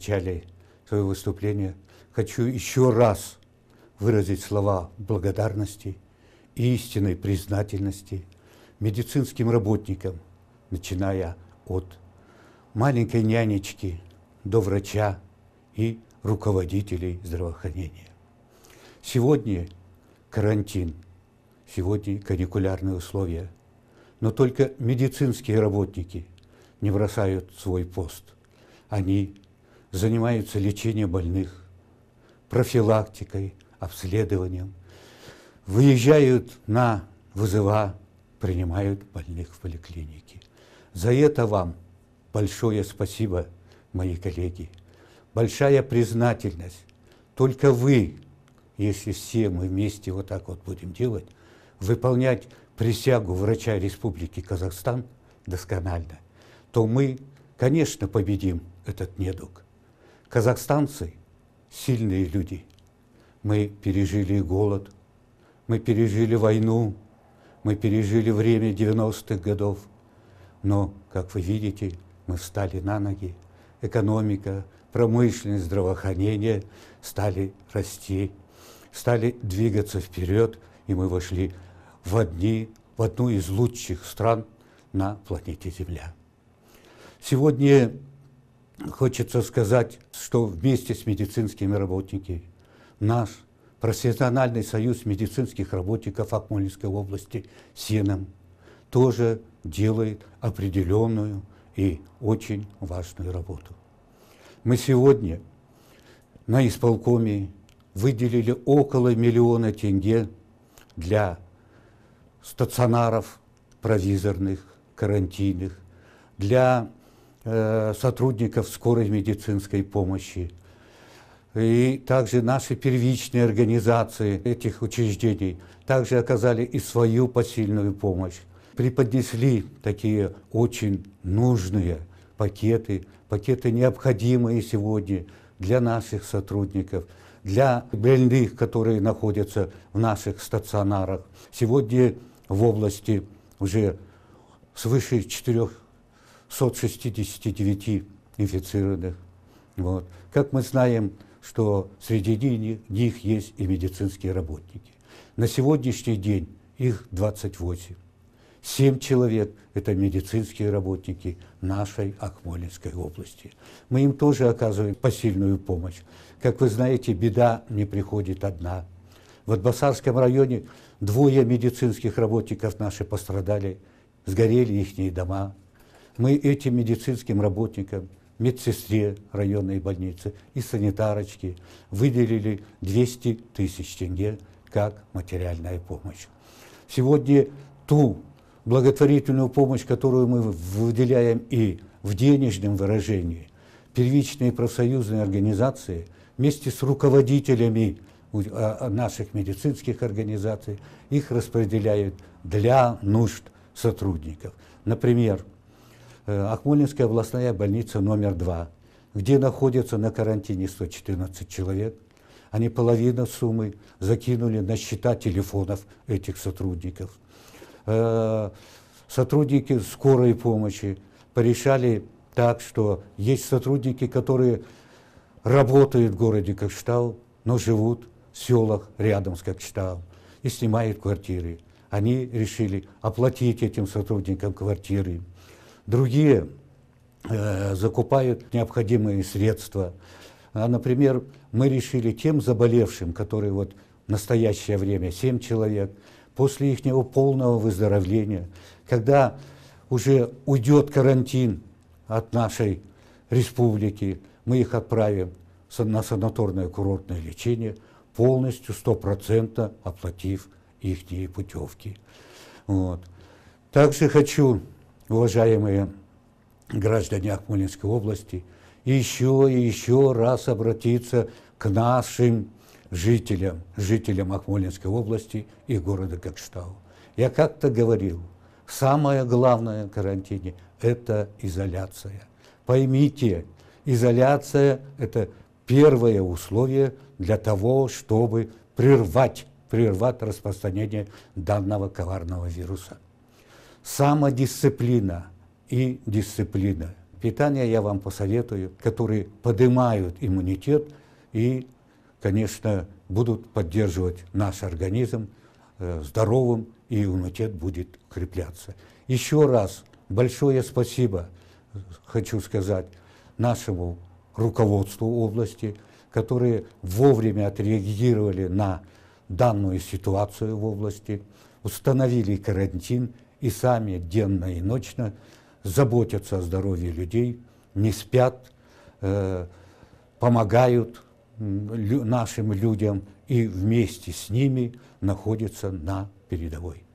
начале своего выступления хочу еще раз выразить слова благодарности и истинной признательности медицинским работникам, начиная от маленькой нянечки до врача и руководителей здравоохранения. Сегодня карантин, сегодня каникулярные условия, но только медицинские работники не бросают свой пост. Они занимаются лечением больных, профилактикой, обследованием, выезжают на вызова, принимают больных в поликлинике. За это вам большое спасибо, мои коллеги. Большая признательность. Только вы, если все мы вместе вот так вот будем делать, выполнять присягу врача Республики Казахстан досконально, то мы, конечно, победим этот недуг. Казахстанцы – сильные люди. Мы пережили голод, мы пережили войну, мы пережили время 90-х годов. Но, как вы видите, мы встали на ноги. Экономика, промышленность, здравоохранение стали расти, стали двигаться вперед, и мы вошли в, одни, в одну из лучших стран на планете Земля. Сегодня Хочется сказать, что вместе с медицинскими работниками наш профессиональный союз медицинских работников Акмолинской области СЕНом тоже делает определенную и очень важную работу. Мы сегодня на исполкоме выделили около миллиона тенге для стационаров провизорных, карантинных, для Э, сотрудников скорой медицинской помощи. И также наши первичные организации этих учреждений также оказали и свою посильную помощь. Преподнесли такие очень нужные пакеты, пакеты необходимые сегодня для наших сотрудников, для больных, которые находятся в наших стационарах. Сегодня в области уже свыше 4 169 инфицированных. Вот. Как мы знаем, что среди них есть и медицинские работники. На сегодняшний день их 28. Семь человек – это медицинские работники нашей Акмолинской области. Мы им тоже оказываем посильную помощь. Как вы знаете, беда не приходит одна. В Адбасарском районе двое медицинских работников наши пострадали, сгорели их дома, мы этим медицинским работникам, медсестре районной больницы и санитарочке выделили 200 тысяч тенге как материальная помощь. Сегодня ту благотворительную помощь, которую мы выделяем и в денежном выражении, первичные профсоюзные организации вместе с руководителями а, наших медицинских организаций их распределяют для нужд сотрудников. Например, Э, Акмолинская областная больница номер 2, где находится на карантине 114 человек. Они половину суммы закинули на счета телефонов этих сотрудников. Э, сотрудники скорой помощи порешали так, что есть сотрудники, которые работают в городе Кокштау, но живут в селах рядом с Кокштау и снимают квартиры. Они решили оплатить этим сотрудникам квартиры. Другие э, закупают необходимые средства. А, например, мы решили тем заболевшим, которые вот в настоящее время 7 человек, после их полного выздоровления, когда уже уйдет карантин от нашей республики, мы их отправим на санаторное курортное лечение, полностью, стопроцентно оплатив их путевки. Вот. Также хочу уважаемые граждане Акмолинской области, еще и еще раз обратиться к нашим жителям, жителям Акмолинской области и города Кокштау. Я как-то говорил, самое главное в карантине – это изоляция. Поймите, изоляция – это первое условие для того, чтобы прервать, прервать распространение данного коварного вируса самодисциплина и дисциплина. Питание я вам посоветую, которые поднимают иммунитет и, конечно, будут поддерживать наш организм э, здоровым, и иммунитет будет укрепляться. Еще раз большое спасибо хочу сказать нашему руководству области, которые вовремя отреагировали на данную ситуацию в области, установили карантин и сами денно и ночно заботятся о здоровье людей, не спят, э, помогают лю нашим людям и вместе с ними находятся на передовой.